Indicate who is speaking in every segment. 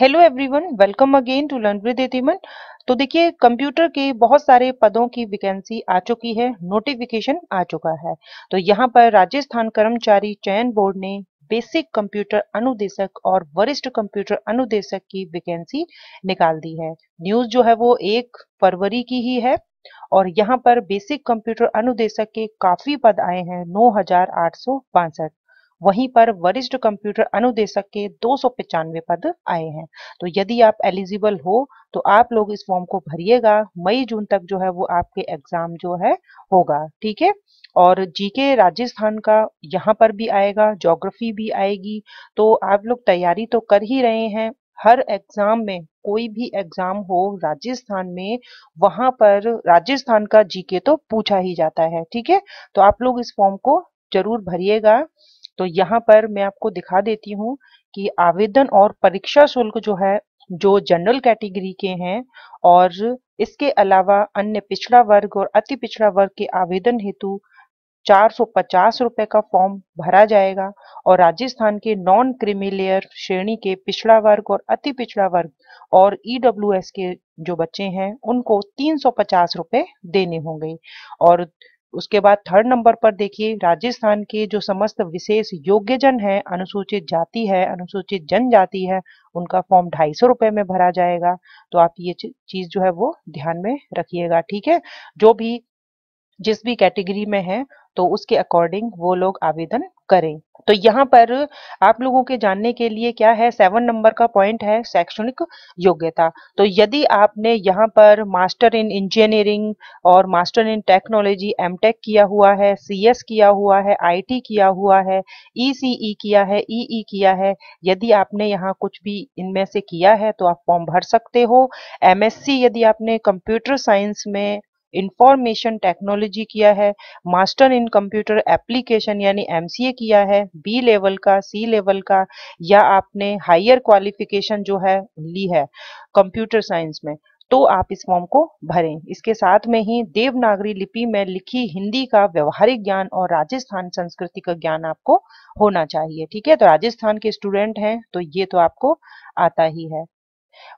Speaker 1: hello everyone welcome again to learn with एतिमन तो देखिए कंप्यूटर के बहुत सारे पदों की वैकेंसी आ चुकी है नोटिफिकेशन आ चुका है तो यहाँ पर राजस्थान कर्मचारी चयन बोर्ड ने बेसिक कंप्यूटर अनुदेशक और वरिष्ठ कंप्यूटर अनुदेशक की वैकेंसी निकाल दी है न्यूज जो है वो एक फरवरी की ही है और यहाँ पर बेसिक कंप्यूटर अनुदेशक के काफी पद आए हैं नौ वहीं पर वरिष्ठ कंप्यूटर अनुदेशक के दो पद आए हैं तो यदि आप एलिजिबल हो तो आप लोग इस फॉर्म को भरिएगा मई जून तक जो है वो आपके एग्जाम जो है होगा ठीक है और जीके राजस्थान का यहाँ पर भी आएगा जोग्राफी भी आएगी तो आप लोग तैयारी तो कर ही रहे हैं हर एग्जाम में कोई भी एग्जाम हो राजस्थान में वहां पर राजस्थान का जीके तो पूछा ही जाता है ठीक है तो आप लोग इस फॉर्म को जरूर भरिएगा तो यहाँ पर मैं आपको दिखा देती हूँ कि आवेदन और परीक्षा शुल्क जो है जो जनरल कैटेगरी के हैं और इसके अलावा अन्य पिछड़ा वर्ग और अति पिछड़ा वर्ग के आवेदन हेतु चार सौ पचास रुपए का फॉर्म भरा जाएगा और राजस्थान के नॉन क्रिमिलेयर श्रेणी के पिछड़ा वर्ग और अति पिछड़ा वर्ग और ईडब्ल्यूएस e के जो बच्चे हैं उनको तीन सौ पचास रुपए देने होंगे और उसके बाद थर्ड नंबर पर देखिए राजस्थान के जो समस्त विशेष योग्यजन है अनुसूचित जाति है अनुसूचित जनजाति है उनका फॉर्म ढाई सौ रुपए में भरा जाएगा तो आप ये चीज जो है वो ध्यान में रखिएगा ठीक है जो भी जिस भी कैटेगरी में है तो उसके अकॉर्डिंग वो लोग आवेदन करें तो यहाँ पर आप लोगों के जानने के लिए क्या है सेवन नंबर का पॉइंट है शैक्षणिक योग्यता तो यदि आपने यहाँ पर मास्टर इन इंजीनियरिंग और मास्टर इन टेक्नोलॉजी एमटेक किया हुआ है सीएस किया हुआ है आईटी किया हुआ है ईसीई e e किया है ईई e किया है यदि आपने यहाँ कुछ भी इनमें से किया है तो आप फॉर्म भर सकते हो एमएससी यदि आपने कंप्यूटर साइंस में इंफॉर्मेशन टेक्नोलॉजी किया है मास्टर इन कंप्यूटर एप्लीकेशन यानी एम किया है बी लेवल का सी लेवल का या आपने हायर क्वालिफिकेशन जो है ली है कंप्यूटर साइंस में तो आप इस फॉर्म को भरें इसके साथ में ही देवनागरी लिपि में लिखी हिंदी का व्यवहारिक ज्ञान और राजस्थान संस्कृति का ज्ञान आपको होना चाहिए ठीक है तो राजस्थान के स्टूडेंट हैं तो ये तो आपको आता ही है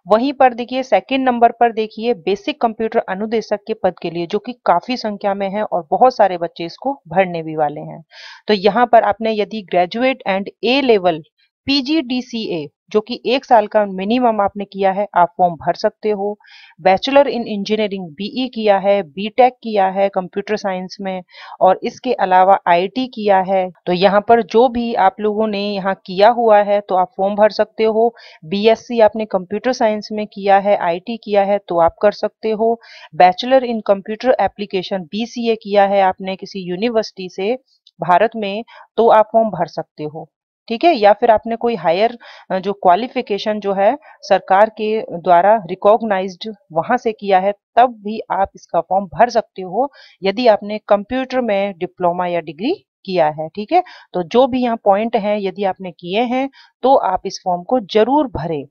Speaker 1: वहीं पर देखिए सेकंड नंबर पर देखिए बेसिक कंप्यूटर अनुदेशक के पद के लिए जो कि काफी संख्या में है और बहुत सारे बच्चे इसको भरने भी वाले हैं तो यहाँ पर आपने यदि graduate and A level PGDCA जो कि एक साल का मिनिमम आपने किया है आप फॉर्म भर सकते हो बैचलर इन इंजीनियरिंग बीई किया है बीटेक किया है कंप्यूटर साइंस में और इसके अलावा आईटी किया है तो यहाँ पर जो भी आप लोगों ने यहाँ किया हुआ है तो आप फॉर्म भर सकते हो बीएससी आपने कंप्यूटर साइंस में किया है आईटी किया है तो आप कर सकते हो bachelor in computer application B किया है आपने किसी यूनिवर्सिटी से भारत में तो आप फॉर्म भर सकते हो ठीक है या फिर आपने कोई हायर जो क्वालिफिकेशन जो है सरकार के द्वारा रिकॉग्नाइज्ड वहां से किया है तब भी आप इसका फॉर्म भर सकते हो यदि आपने कंप्यूटर में डिप्लोमा या डिग्री किया है ठीक है तो जो भी यहाँ पॉइंट है यदि आपने किए हैं तो आप इस फॉर्म को जरूर भरें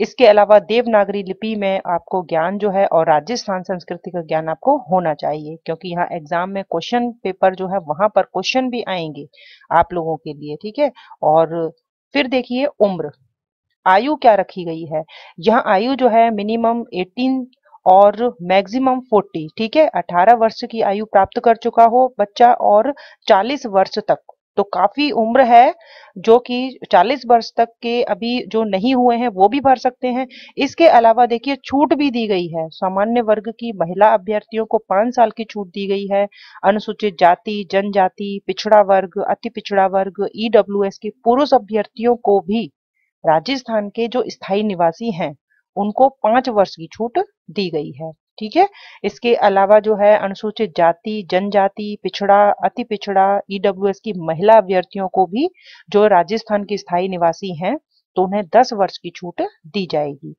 Speaker 1: इसके अलावा देवनागरी लिपि में आपको ज्ञान जो है और राजस्थान संस्कृति का ज्ञान आपको होना चाहिए क्योंकि यहाँ एग्जाम में क्वेश्चन पेपर जो है वहां पर क्वेश्चन भी आएंगे आप लोगों के लिए ठीक है और फिर देखिए उम्र आयु क्या रखी गई है यहाँ आयु जो है मिनिमम 18 और मैक्सिमम 40 ठीक है 18 वर्ष की आयु प्राप्त कर चुका हो बच्चा और 40 वर्ष तक तो काफी उम्र है जो कि 40 वर्ष तक के अभी जो नहीं हुए हैं वो भी भर सकते हैं इसके अलावा देखिए छूट भी दी गई है सामान्य वर्ग की महिला अभ्यर्थियों को पांच साल की छूट दी गई है अनुसूचित जाति जनजाति पिछड़ा वर्ग अति पिछड़ा वर्ग ईडब्ल्यू e के पुरुष अभ्यर्थियों को भी राजस्थान के जो स्थायी निवासी हैं उनको पांच वर्ष की छूट दी गई है ठीक है इसके अलावा जो है अनुसूचित जाति जनजाति पिछड़ा अति पिछड़ा ईडब्ल्यूएस e की महिला अभ्यर्थियों को भी जो राजस्थान की स्थायी निवासी हैं तो उन्हें दस वर्ष की छूट दी जाएगी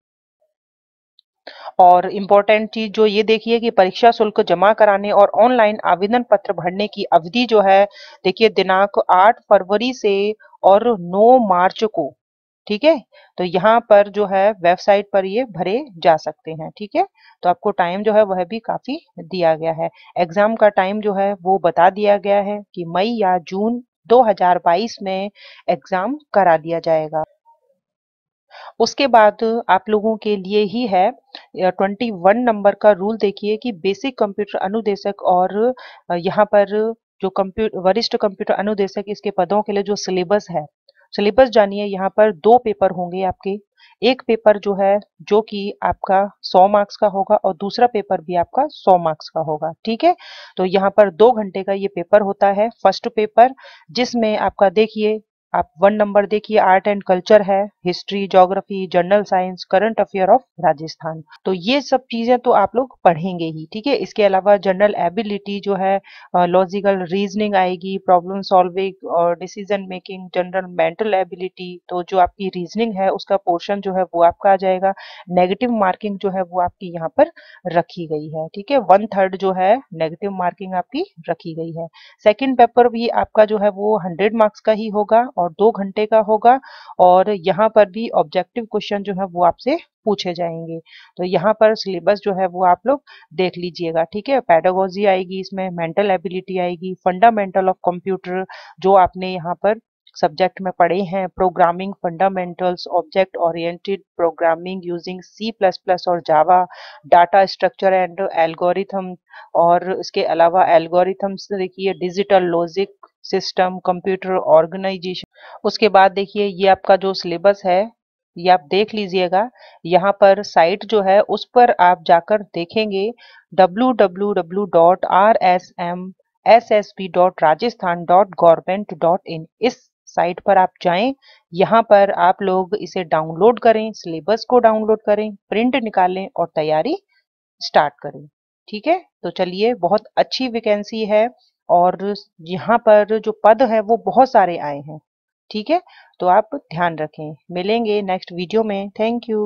Speaker 1: और इम्पोर्टेंट चीज जो ये देखिए कि परीक्षा शुल्क जमा कराने और ऑनलाइन आवेदन पत्र भरने की अवधि जो है देखिए दिनांक 8 फरवरी से और 9 मार्च को ठीक है तो यहाँ पर जो है वेबसाइट पर ये भरे जा सकते हैं ठीक है तो आपको टाइम जो है वह भी काफ़ी दिया गया है एग्ज़ाम का टाइम जो है वो बता दिया गया है कि मई या जून 2022 में एग्ज़ाम करा दिया जाएगा उसके बाद आप लोगों के लिए ही है 21 नंबर का रूल देखिए कि बेसिक कंप्यूटर अनुदेशक और यहाँ पर जो कंप्यूटर वरिष्ठ कंप्यूटर अनुदेशक इसके पदों के लिए जो सिलेबस है सिलेबस जानिए यहाँ पर दो पेपर होंगे आपके एक पेपर जो है जो कि आपका 100 मार्क्स का होगा और दूसरा पेपर भी आपका 100 मार्क्स का होगा ठीक है तो यहाँ पर दो घंटे का ये पेपर होता है फर्स्ट पेपर जिसमें आपका देखिए आप वन नंबर देखिए आर्ट एंड कल्चर है history geography general science current affair of Rajasthan तो ये सब चीजें तो आप लोग पढ़ेंगे ही ठीक है इसके अलावा जनरल एबिलिटी जो है लॉजिकल रीजनिंग आएगी प्रॉब्लम सॉल्विंग और decision making general mental ability तो जो आपकी रीजनिंग है उसका पोर्शन जो है वो आपका आ जाएगा नेगेटिव मार्किंग जो है वो आपकी यहाँ पर रखी गई है ठीक है वन थर्ड जो है नेगेटिव मार्किंग आपकी रखी गई है सेकेंड पेपर भी आपका जो है वो हंड्रेड मार्क्स का ही होगा और दो घंटे का होगा और यहाँ पर भी ऑब्जेक्टिव क्वेश्चन जो है वो आपसे पूछे जाएंगे तो यहाँ पर सिलेबस जो है वो आप लोग देख लीजिएगा ठीक है पैडागोजी आएगी इसमें मेंटल एबिलिटी आएगी फंडामेंटल ऑफ कंप्यूटर जो आपने यहाँ पर सब्जेक्ट में पढ़े हैं programming fundamentals object oriented programming using C plus plus और Java data structure and algorithm और इसके अलावा एल्गोरिथम्स देखिए digital logic system computer organisation उसके बाद देखिए ये आपका जो सिलेबस है ये आप देख लीजिएगा यहाँ पर साइट जो है उस पर आप जाकर देखेंगे W W W dot R S M S S P dot Rajasthan dot government dot in इस साइट पर आप जाएं यहाँ पर आप लोग इसे डाउनलोड करें सिलेबस को डाउनलोड करें प्रिंट निकालें और तैयारी स्टार्ट करें ठीक है तो चलिए बहुत अच्छी वैकेंसी है और यहाँ पर जो पद है वो बहुत सारे आए हैं ठीक है तो आप ध्यान रखें मिलेंगे नेक्स्ट वीडियो में थैंक यू